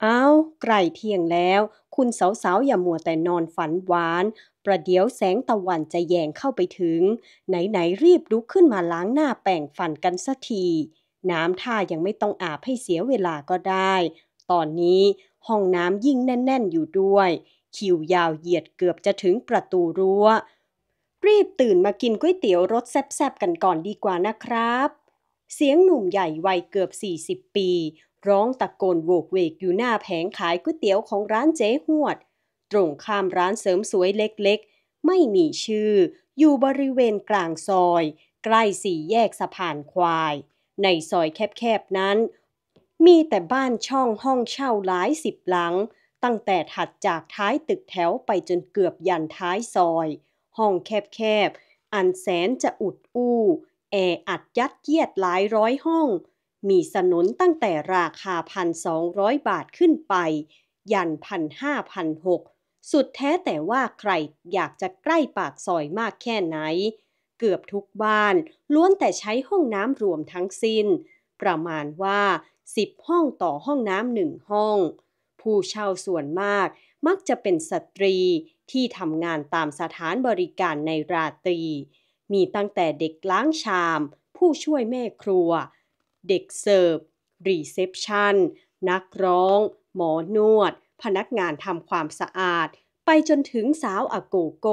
เอ้าใกล้เที่ยงแล้ว คุณสาวๆอย่ามัวแต่นอนฝันหวาน ประเดี๋ยวแสงตะวันจะแยงเข้าไปถึง ไหนๆรีบลุกขึ้นมาล้างหน้าแปรงฟันกันสักที น้ำท่ายังไม่ต้องอาบให้เสียเวลาก็ได้ ตอนนี้ห้องน้ำยิ่งแน่นๆอยู่ด้วยคิวยาวเหยียดเกือบจะถึงประตูรัว้ว รีบตื่นมากินก๋วยเตี๋ยวรสแซ่บๆ กันก่อนดีกว่านะครับ เสียงหนุ่มใหญ่วัยเกือบ 40 ปีร้องตะโกนโวกเวกอยู่หน้าแผงขายก๋วยเตี๋ยวของร้านเจ๊หวด ตรงข้ามร้านเสริมสวยเล็กๆ ไม่มีชื่ออยู่บริเวณกลางซอย ใกล้สี่แยกสะพานควาย ในซอยแคบ ๆ นั้น มีแต่บ้านช่องห้องเช่าหลายสิบหลัง ตั้งแต่ถัดจากท้ายตึกแถวไปจนเกือบยันท้ายซอย ห้องแคบ ๆ อันแสนจะอุดอู้แออัดยัดเยียดหลายร้อยห้องมีสนุนตั้งแต่ราคา 1,200 บาทขึ้นไป ยัน 1 5 0 0สุดแท้แต่ว่าใครอยากจะใกล้ปากซอยมากแค่ไหน เกือบทุกบ้าน ล้วนแต่ใช้ห้องน้ำรวมทั้งสิ้น ประมาณว่า 10 ห้องต่อห้องน้ำหนึ่งห้อง ผู้เช่าส่วนมากมักจะเป็นสตรีที่ทำงานตามสถานบริการในราตรี มีตั้งแต่เด็กล้างชาม ผู้ช่วยแม่ครัวเด็กเสิร์ฟรีเซพชันนักร้อง หมอนวด พนักงานทำความสะอาด ไปจนถึงสาวอาโกโก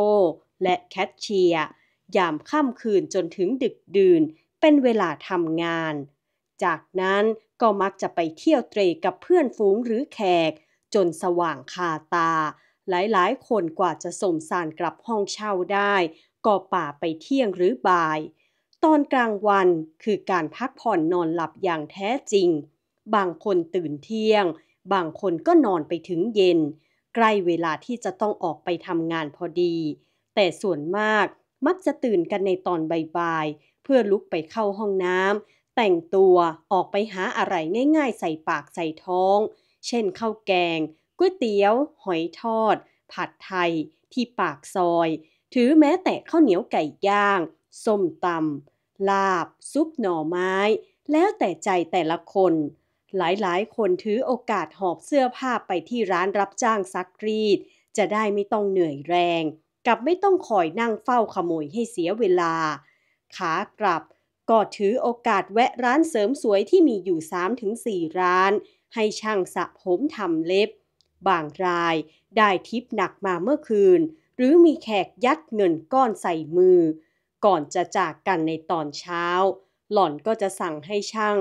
และแคชเชียร์ยามค่ำคืนจนถึงดึกดื่น เป็นเวลาทำงาน จากนั้นก็มักจะไปเที่ยวเตรกับเพื่อนฝูงหรือแขก จนสว่างคาตา หลายๆ คนกว่าจะส่งสารกลับห้องเช่าได้ก็ป่าไปเที่ยงหรือบ่ายตอนกลางวันคือการพักผ่อนนอนหลับอย่างแท้จริง บางคนตื่นเที่ยง บางคนก็นอนไปถึงเย็น ใกล้เวลาที่จะต้องออกไปทำงานพอดี แต่ส่วนมากมักจะตื่นกันในตอนบ่ายๆ เพื่อลุกไปเข้าห้องน้ำแต่งตัวออกไปหาอะไรง่ายๆใส่ปากใส่ท้อง เช่นข้าวแกงก๋วยเตี๋ยว หอยทอด ผัดไทย ที่ปากซอย ถือแม้แต่ข้าวเหนียวไก่ย่างส้มตำลาบซุปหน่อไม้ แล้วแต่ใจแต่ละคน หลายๆ คนถือโอกาสหอบเสื้อผ้าไปที่ร้านรับจ้างซักรีด จะได้ไม่ต้องเหนื่อยแรง กับไม่ต้องคอยนั่งเฝ้าขโมยให้เสียเวลา ขากลับก็ถือโอกาสแวะร้านเสริมสวยที่มีอยู่ 3-4 ร้าน ให้ช่างสระผมทำเล็บ บางรายได้ทิปหนักมาเมื่อคืน หรือมีแขกยัดเงินก้อนใส่มือก่อนจะจากกันในตอนเช้า หล่อนก็จะสั่งให้ช่าง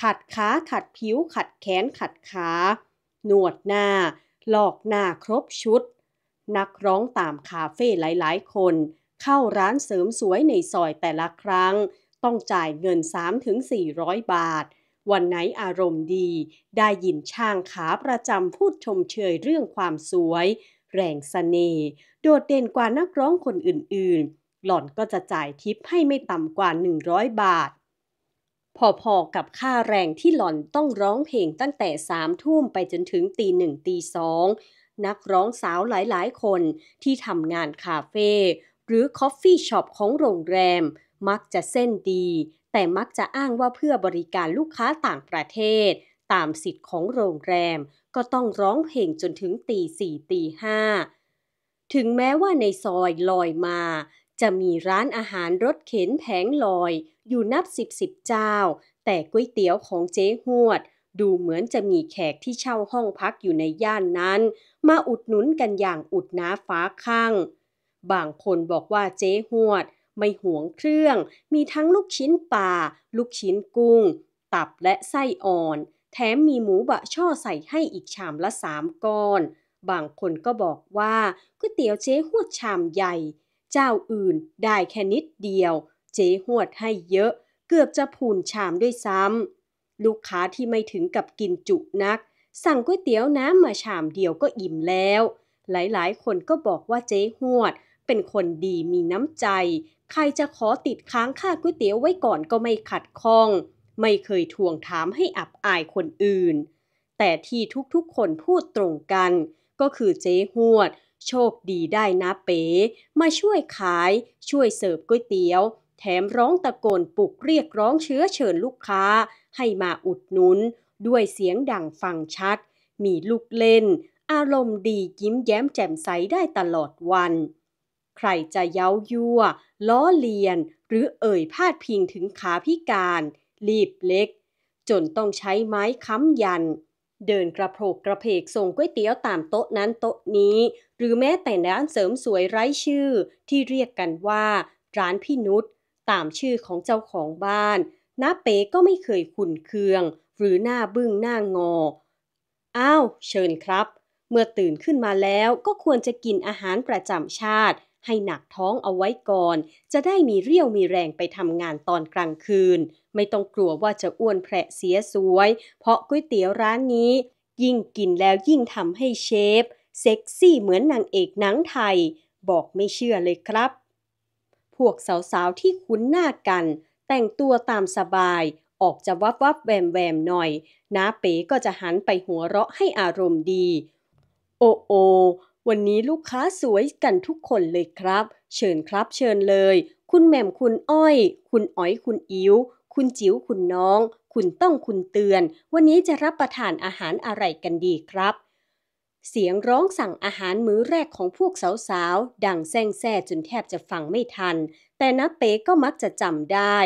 ขัดขาขัดผิวขัดแขนขัดขาหนวดหน้า หลอกหน้าครบชุด นักร้องตามคาเฟ่หลายๆ คน เข้าร้านเสริมสวยในซอยแต่ละครั้ง ต้องจ่ายเงิน3-400 บาท วันไหนอารมณ์ดีได้ยินช่างขาประจำพูดชมเชยเรื่องความสวย แรงสเสน่ห์โดดเด่นกว่านักร้องคนอื่นๆหล่อนก็จะจ่ายทิปให้ไม่ต่ำกว่า 100 บาท พอๆกับค่าแรงที่หล่อนต้องร้องเพลงตั้งแต่สามทุ่มไปจนถึงตีหนึ่งตีสองนักร้องสาวหลายๆคนที่ทำงานคาเฟ่หรือคอฟฟี่ช็อปของโรงแรม มักจะเส้นดี แต่มักจะอ้างว่าเพื่อบริการลูกค้าต่างประเทศ ตามสิทธิ์ของโรงแรมก็ต้องร้องเพลงจนถึงตีสี่ตีห้าถึงแม้ว่าในซอยลอยมาจะมีร้านอาหารรถเข็นแผงลอยอยู่นับสิบสิบเจ้า แต่ก๋วยเตี๋ยวของเจ๊หวด ดูเหมือนจะมีแขกที่เช่าห้องพักอยู่ในย่านนั้น มาอุดหนุนกันอย่างอุดน้าฟ้าข้าง บางคนบอกว่าเจ๊หวด ไม่ห่วงเครื่อง มีทั้งลูกชิ้นปลาลูกชิ้นกุ้ง ตับและไส้อ่อน แถมมีหมูบะช่อใส่ให้อีกชามละสามก้อน บางคนก็บอกว่าก๋วยเตี๋ยวเจ๊หวดชามใหญ่เจ้าอื่นได้แค่นิดเดียว เจ๊หวดให้เยอะ เกือบจะผูนชามด้วยซ้ำลูกค้าที่ไม่ถึงกับกินจุนัก สั่งก๋วยเตี๋ยวน้ำมาชามเดียวก็อิ่มแล้ว หลายๆ คนก็บอกว่าเจ๊หวด เป็นคนดีมีน้ำใจ ใครจะขอติดค้างค่าก๋วยเตี๋ยวไว้ก่อนก็ไม่ขัดข้อง ไม่เคยทวงถามให้อับอายคนอื่น แต่ที่ทุกๆคนพูดตรงกัน ก็คือเจ๊หวดโชคดีได้นะเป๋ มาช่วยขาย ช่วยเสิร์ฟก๋วยเตี๋ยว แถมร้องตะโกนปลุกเรียกร้องเชื้อเชิญลูกค้า ให้มาอุดหนุนด้วยเสียงดังฟังชัด มีลูกเล่น อารมณ์ดียิ้มแย้มแจ่มใสได้ตลอดวัน ใครจะเย้ายั่ว ล้อเลียนหรือเอ่ยพาดพิงถึงขาพิการ รีบเล็ก จนต้องใช้ไม้ค้ำยันเดินกระโผกกระเพกส่งก๋วยเตี๋ยวตามโต๊ะนั้นโต๊ะนี้ หรือแม้แต่ร้านเสริมสวยไร้ชื่อที่เรียกกันว่าร้านพี่นุชตามชื่อของเจ้าของบ้านน้าเป๋ก็ไม่เคยขุนเคือง หรือหน้าบึ้งหน้างออ้าว เชิญครับ เมื่อตื่นขึ้นมาแล้วก็ควรจะกินอาหารประจำชาติให้หนักท้องเอาไว้ก่อน จะได้มีเรี่ยวมีแรงไปทำงานตอนกลางคืน ไม่ต้องกลัวว่าจะอ้วนแผลเสียสวย เพราะก๋วยเตี๋ยวร้านนี้ ยิ่งกินแล้วยิ่งทำให้เชฟเซ็กซี่เหมือนนางเอกหนังไทย บอกไม่เชื่อเลยครับ พวกสาวๆที่คุ้นหน้ากัน แต่งตัวตามสบาย ออกจะวับวับแวมแวมหน่อยน้าเป๋ก็จะหันไปหัวเราะให้อารมณ์ดี โอโอวันนี้ลูกค้าสวยกันทุกคนเลยครับ เชิญครับเชิญเลย คุณแหม่มคุณอ้อยคุณอ้อยคุณอิ๋วคุณจิ๋วคุณน้อง คุณต้องคุณเตือน วันนี้จะรับประทานอาหารอะไรกันดีครับ เสียงร้องสั่งอาหารมื้อแรกของพวกสาวๆดังแซงแซ่จนแทบจะฟังไม่ทัน แต่นะเป๊ก็มักจะจำได้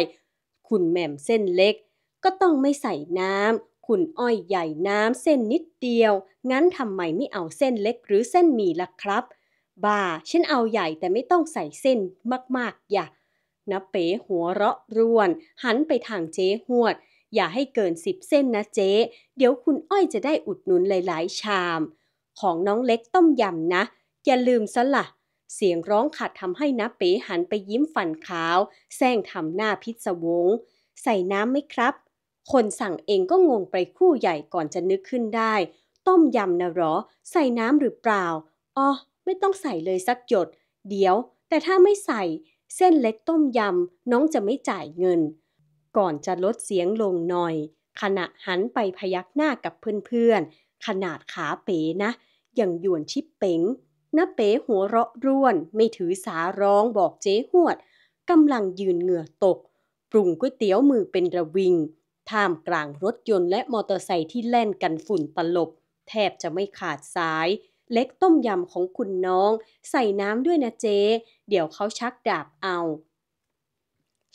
คุณแหม่มเส้นเล็ก ก็ต้องไม่ใส่น้ำคุณอ้อยใหญ่น้ำเส้นนิดเดียว งั้นทำไมไม่เอาเส้นเล็กหรือเส้นหมี่ล่ะครับ บ่าฉันเอาใหญ่แต่ไม่ต้องใส่เส้นมากๆ อย่านะเป๋หัวเราะรวน หันไปทางเจ๊หวด อย่าให้เกินสิบเส้นนะเจ๊ เดี๋ยวคุณอ้อยจะได้อุดหนุนหลายๆ ชาม ของน้องเล็กต้มยำนะ อย่าลืมซะละ่ะ เสียงร้องขัดทำให้นะเป๋หันไปยิ้มฝันขาวแซงทำหน้าพิศวง ใส่น้ำไหมครับคนสั่งเองก็งงไปคู่ใหญ่ก่อนจะนึกขึ้นได้ ต้มยำนะหรอ ใส่น้ำหรือเปล่าอ๋อไม่ต้องใส่เลยสักหยด เดี๋ยวแต่ถ้าไม่ใส่ เส้นเล็กต้มยำน้องจะไม่จ่ายเงิน ก่อนจะลดเสียงลงหน่อย ขณะหันไปพยักหน้ากับเพื่อนๆขนาดขาเป๋นะยังหยวนชิปเป๋งน้าเป๋หัวเราะร่วนไม่ถือสาร้องบอกเจ๊หวดกำลังยืนเหงื่อตกปรุงก๋วยเตี๋ยวมือเป็นระวิงท่ามกลางรถยนต์และมอเตอร์ไซค์ที่แล่นกันฝุ่นตลบ แทบจะไม่ขาดสาย เล็กต้มยำของคุณน้อง ใส่น้ำด้วยนะเจ๊เดี๋ยวเขาชักดาบเอา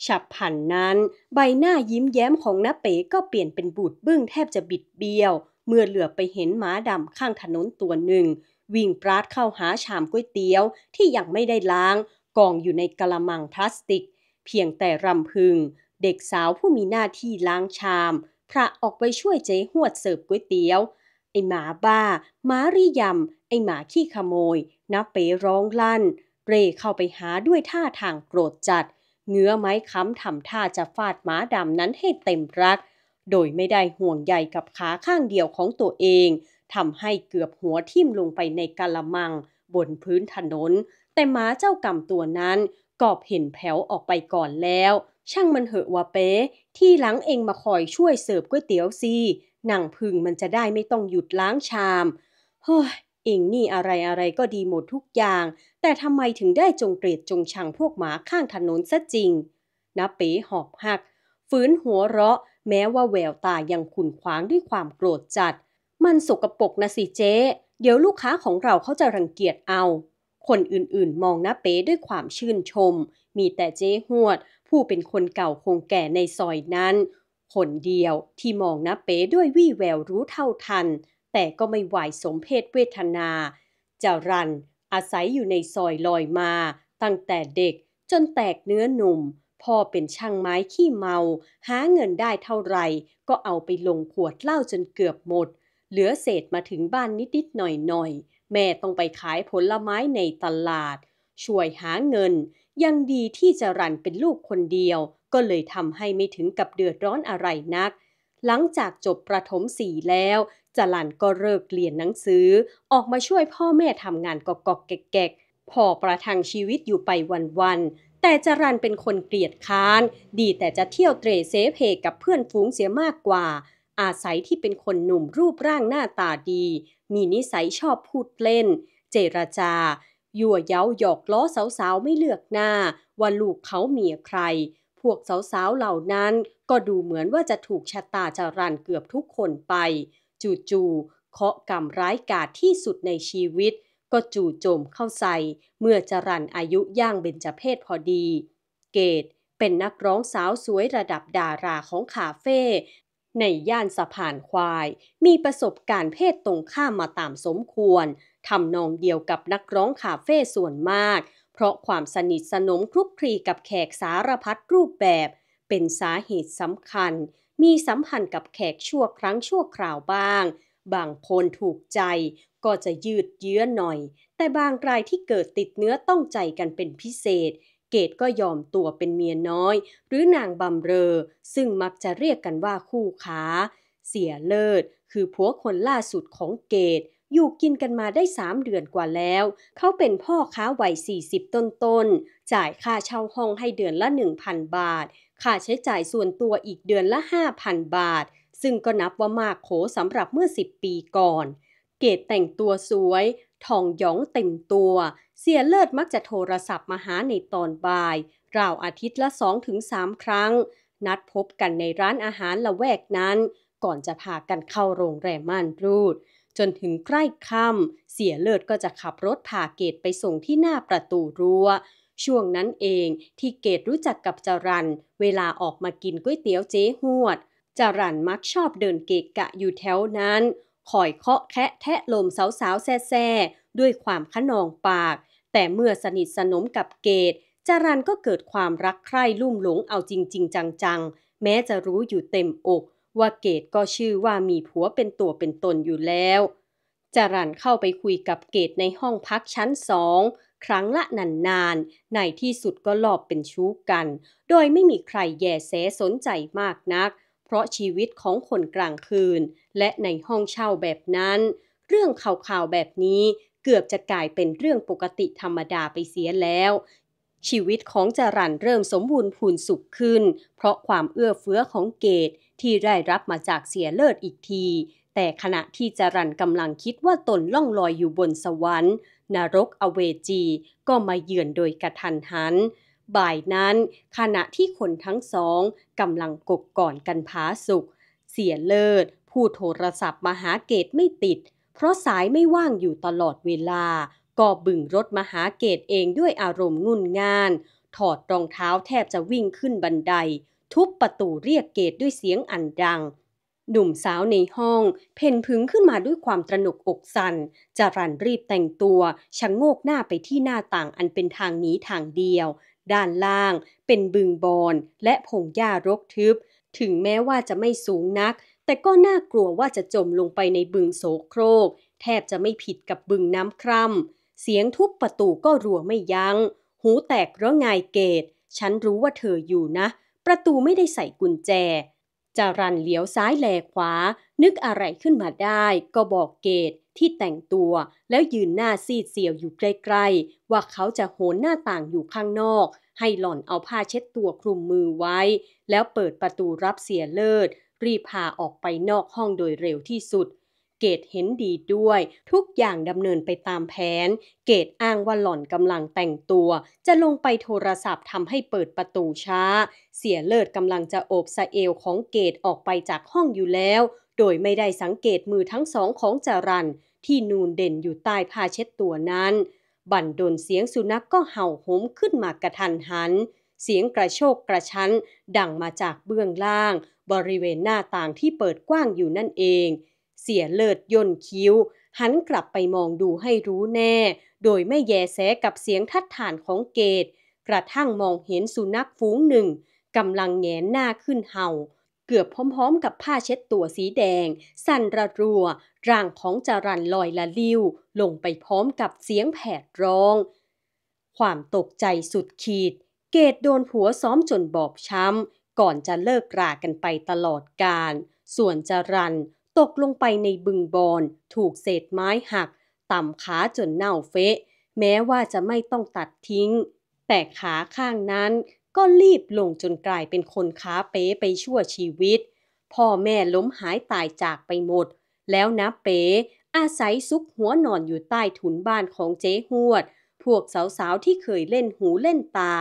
ฉับผันนั้น ใบหน้ายิ้มแย้มของน้าเป๋ก็เปลี่ยนเป็นบูดบึ้งแทบจะบิดเบี้ยว เมื่อเหลือไปเห็นหมาดำข้างถนนตัวหนึ่ง วิ่งปราดเข้าหาชามก๋วยเตี๋ยวที่ยังไม่ได้ล้างกองอยู่ในกระมังพลาสติก เพียงแต่รำพึงเด็กสาวผู้มีหน้าที่ล้างชาม พระออกไปช่วยเจ๊หวดเสิร์ฟก๋วยเตี๋ยว ไอหมาบ้าหมารียำไอหมาขี้ขโมย นับเป๋ร้องลั่นเร่เข้าไปหาด้วยท่าทางโกรธจัดเงื้อไม้ค้ำทำท่าจะฟาดหมาดำนั้นให้เต็มรัก โดยไม่ได้ห่วงใยกับขาข้างเดียวของตัวเองทำให้เกือบหัวทิ่มลงไปในกะละมัง บนพื้นถนน แต่หมาเจ้ากรรมตัวนั้น กอบเห็นแผวออกไปก่อนแล้วช่างมันเหอะวะเป๊ที่หลังเองมาคอยช่วยเสิร์ฟก๋วยเตี๋ยวซีหนังพึงมันจะได้ไม่ต้องหยุดล้างชามเฮ้ยเองนี่อะไรอะไรก็ดีหมดทุกอย่าง แต่ทำไมถึงได้จงเกลียดจงชังพวกหมาข้างถนนซะจริงนะเป๋หอบหักฝืนหัวเราะแม้ว่าแววตายังขุนขวางด้วยความโกรธจัด มันสกปรกนะสิเจ๊ เดี๋ยวลูกค้าของเราเขาจะรังเกียจเอา คนอื่นๆ มองนะเป๋ด้วยความชื่นชม มีแต่เจ๊หวดผู้เป็นคนเก่าคงแก่ในซอยนั้นคนเดียวที่มองนะเป๋ด้วยวี่แววรู้เท่าทัน แต่ก็ไม่ไหวสมเพศเวทนาจะรันอาศัยอยู่ในซอยลอยมา ตั้งแต่เด็กจนแตกเนื้อหนุ่ม พ่อเป็นช่างไม้ขี้เมา หาเงินได้เท่าไหร่ก็เอาไปลงขวดเหล้าจนเกือบหมด เหลือเศษมาถึงบ้านนิด ๆ หน่อย ๆ แม่ต้องไปขายผลไม้ในตลาดช่วยหาเงิน ยังดีที่จรันเป็นลูกคนเดียว ก็เลยทำให้ไม่ถึงกับเดือดร้อนอะไรนัก หลังจากจบประถมสี่แล้ว จรันก็เลิกเรียนหนังสือ ออกมาช่วยพ่อแม่ทำงานกอกกอกแกกพอประทังชีวิตอยู่ไปวันๆแต่จรันเป็นคนเกลียดค้าน ดีแต่จะเที่ยวเตรเซเพกับเพื่อนฝูงเสียมากกว่า อาศัยที่เป็นคนหนุ่มรูปร่างหน้าตาดี มีนิสัยชอบพูดเล่น เจรจายั่วเย้าหยอกล้อสาวๆ ไม่เลือกหน้าว่าลูกเขาเมียใคร พวกสาวๆ เหล่านั้นก็ดูเหมือนว่าจะถูกชะตาจรันเกือบทุกคนไป จู่ๆเคาะกรรมร้ายกาจที่สุดในชีวิตก็จู่โจมเข้าใส่เมื่อจรันอายุย่างเบญจเพศพอดี เกตเป็นนักร้องสาวสวยระดับดาราของคาเฟ่ในย่านสะพานควาย มีประสบการณ์เพศตรงข้ามมาตามสมควรทำนองเดียวกับนักร้องคาเฟ่ส่วนมาก เพราะความสนิทสนมคลุกคลีกับแขกสารพัดรูปแบบ เป็นสาเหตุสำคัญ มีสัมพันธ์กับแขกชั่วครั้งชั่วคราวบ้าง บางคนถูกใจก็จะยืดเยื้อหน่อย แต่บางรายที่เกิดติดเนื้อต้องใจกันเป็นพิเศษเกตก็ยอมตัวเป็นเมียน้อย หรือนางบำเรอซึ่งมักจะเรียกกันว่าคู่ขาเสียเลิศคือผัวคนล่าสุดของเกตอยู่กินกันมาได้สามเดือนกว่าแล้ว เขาเป็นพ่อค้าวัย 40 ต้นต้น จ่ายค่าเช่าห้องให้เดือนละ 1,000 บาท ค่าใช้จ่ายส่วนตัวอีกเดือนละ 5,000 บาท ซึ่งก็นับว่ามากโขสำหรับเมื่อ 10 ปีก่อน เกตแต่งตัวสวยทองหยองเต็มตัว เสียเลิศมักจะโทรศัพท์มาหาในตอนบ่ายราวอาทิตย์ละสองถึงสามครั้ง นัดพบกันในร้านอาหารละแวกนั้น ก่อนจะพากันเข้าโรงแรมม่านรูด จนถึงใกล้ค่ำ เสียเลิศก็จะขับรถพาเกตไปส่งที่หน้าประตูรัว้ว ช่วงนั้นเองที่เกตรู้จักกับจรัน เวลาออกมากินก๋วยเตี๋ยวเจ๊หวดจรันมักชอบเดินเกะกะอยู่แถวนั้นคอยเคาะแคะแทะลมสาวสาวแซ่ๆด้วยความขนองปาก แต่เมื่อสนิทสนมกับเกตจารันก็เกิดความรักใคร่ลุ่มหลงเอาจริงงจังๆแม้จะรู้อยู่เต็มอก ว่าเกตก็ชื่อว่ามีผัวเป็นตัวเป็นตนอยู่แล้วจารันเข้าไปคุยกับเกตในห้องพักชั้นสองครั้งละนานๆ ในที่สุดก็หลอบเป็นชู้กัน โดยไม่มีใครแย่แสสนใจมากนักเพราะชีวิตของคนกลางคืนและในห้องเช่าแบบนั้น เรื่องข่าวๆแบบนี้เกือบจะกลายเป็นเรื่องปกติธรรมดาไปเสียแล้ว ชีวิตของจรันเริ่มสมบูรณ์พูนสุขขึ้น เพราะความเอื้อเฟื้อของเกตที่ได้รับมาจากเสียเลิศอีกที แต่ขณะที่จรันกำลังคิดว่าตนล่องลอยอยู่บนสวรรค์ นรกอเวจีก็มาเยือนโดยกระทันหันบ่ายนั้นขณะที่คนทั้งสองกำลังกกก่อนกันพาสุข เสียเลิศ ผู้โทรศัพท์มาหาเกตไม่ติด เพราะสายไม่ว่างอยู่ตลอดเวลาก็บึงรถมาหาเกตเองด้วยอารมณ์งุนงาน ถอดรองเท้าแทบจะวิ่งขึ้นบันได ทุบประตูเรียกเกตด้วยเสียงอันดัง หนุ่มสาวในห้อง เพ่นพึงขึ้นมาด้วยความตระหนกอกสัน่นจารันรีบแต่งตัวชะงโงกหน้าไปที่หน้าต่างอันเป็นทางนี้ทางเดียวด้านล่างเป็นบึงบอนและผงหญ้ารกทึบ ถึงแม้ว่าจะไม่สูงนัก แต่ก็น่ากลัวว่าจะจมลงไปในบึงโสโครก แทบจะไม่ผิดกับบึงน้ำคร่ำเสียงทุบประตูก็รัวไม่ยัง้ง หูแตกเพราะงายเกตฉันรู้ว่าเธออยู่นะ ประตูไม่ได้ใส่กุญแจ จารันเลี้ยวซ้ายแลขวา นึกอะไรขึ้นมาได้ก็บอกเกตที่แต่งตัวแล้วยืนหน้าซีดเซียวอยู่ใกล้ๆว่าเขาจะโหนหน้าต่างอยู่ข้างนอก ให้หล่อนเอาผ้าเช็ดตัวคลุมมือไว้ แล้วเปิดประตูรับเสียเลิศ รีพาออกไปนอกห้องโดยเร็วที่สุด เกตเห็นดีด้วยทุกอย่างดำเนินไปตามแผน เกตอ้างว่าหล่อนกำลังแต่งตัว จะลงไปโทรศัพท์ทำให้เปิดประตูช้า เสียเลิศกำลังจะโอบสะเอวของเกตออกไปจากห้องอยู่แล้ว โดยไม่ได้สังเกตมือทั้งสองของจารันที่นูนเด่นอยู่ใต้ผ้าเช็ดตัวนั้น บั่นดนเสียงสุนัขกก็เห่าโหมขึ้นมากระทันหัน เสียงกระโชกกระชั้นดังมาจากเบื้องล่าง บริเวณหน้าต่างที่เปิดกว้างอยู่นั่นเอง เสียเลิศย่นคิ้ว หันกลับไปมองดูให้รู้แน่ โดยไม่แยแสกับเสียงทัดฐานของเกต กระทั่งมองเห็นสุนัขฝูงหนึ่ง กำลังแงนหน้าขึ้นเห่า เกือบพร้อมๆกับผ้าเช็ดตัวสีแดง สั่นระรัวร่างของจารันลอยละลิ้วลงไปพร้อมกับเสียงแผดร้อง ความตกใจสุดขีด เกตโดนผัวซ้อมจนบอบช้ำ ก่อนจะเลิกรากันไปตลอดการ ส่วนจารันตกลงไปในบึงบอนถูกเศษไม้หัก ต่ำขาจนเน่าเฟะ แม้ว่าจะไม่ต้องตัดทิ้ง แต่ขาข้างนั้น ก็รีบลงจนกลายเป็นคนขาเป๊ไปชั่วชีวิต พ่อแม่ล้มหายตายจากไปหมดแล้วนะเป๋อาศัยซุกหัวนอนอยู่ใต้ถุนบ้านของเจ๊หวด พวกสาวๆที่เคยเล่นหูเล่นตา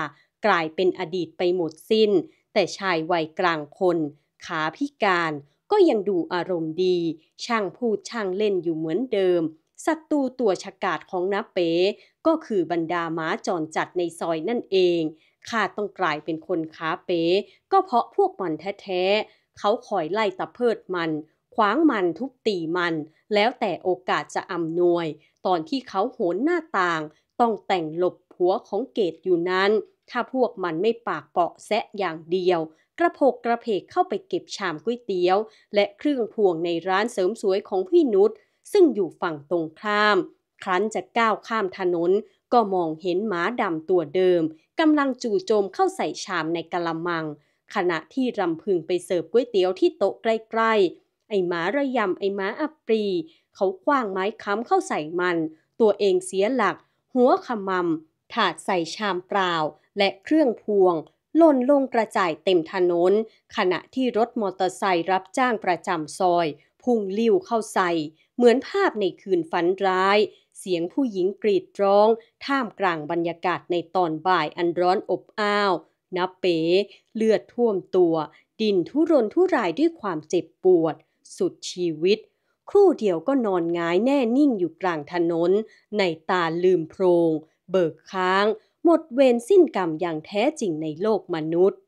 กลายเป็นอดีตไปหมดสิน้น แต่ชายวัยกลางคน ขาพิการก็ยังดูอารมณ์ดี ช่างพูดช่างเล่นอยู่เหมือนเดิมศัตรูตัวฉกาจของนะเป๋ก็คือบรรดาหมาจรจัดในซอยนั่นเองข้าต้องกลายเป็นคนขาเป๋ก็เพราะพวกมันแท้ๆเขาคอยไล่ตะเพิดมันขวางมันทุบตีมัน แล้วแต่โอกาสจะอำนวย ตอนที่เขาโหนหน้าต่าง ต้องแต่งหลบผัวของเกตอยู่นั้นถ้าพวกมันไม่ปากเปาะแซะอย่างเดียว กระโพกกระเพกเข้าไปเก็บชามก๋วยเตี๋ยวและเครื่องพวงในร้านเสริมสวยของพี่นุชซึ่งอยู่ฝั่งตรงข้ามครั้นจะก้าวข้ามถนนก็มองเห็นหมาดำตัวเดิมกำลังจู่โจมเข้าใส่ชามในกะละมัง ขณะที่รำพึงไปเสิร์ฟก๋วยเตี๋ยวที่โต๊ะใกล้ ๆไอ้หมาระยำไอ้หมาอัปรี เขาคว้างไม้ค้ำเข้าใส่มัน ตัวเองเสียหลัก หัวขมำถาดใส่ชามเปล่าและเครื่องพวงล่นลงกระจายเต็มถนน ขณะที่รถมอเตอร์ไซค์รับจ้างประจำซอย พุ่งลิ้วเข้าใส่ เหมือนภาพในคืนฝันร้าย เสียงผู้หญิงกรีดร้อง ท่ามกลางบรรยากาศในตอนบ่ายอันร้อนอบอ้าวนับเป๋เลือดท่วมตัว ดินทุรนทุรายด้วยความเจ็บปวดสุดชีวิตครู่เดียวก็นอนงายแน่นิ่งอยู่กลางถนน ในตาลืมโพรง เบิกค้าง หมดเวรสิ้นกรรมอย่างแท้จริงในโลกมนุษย์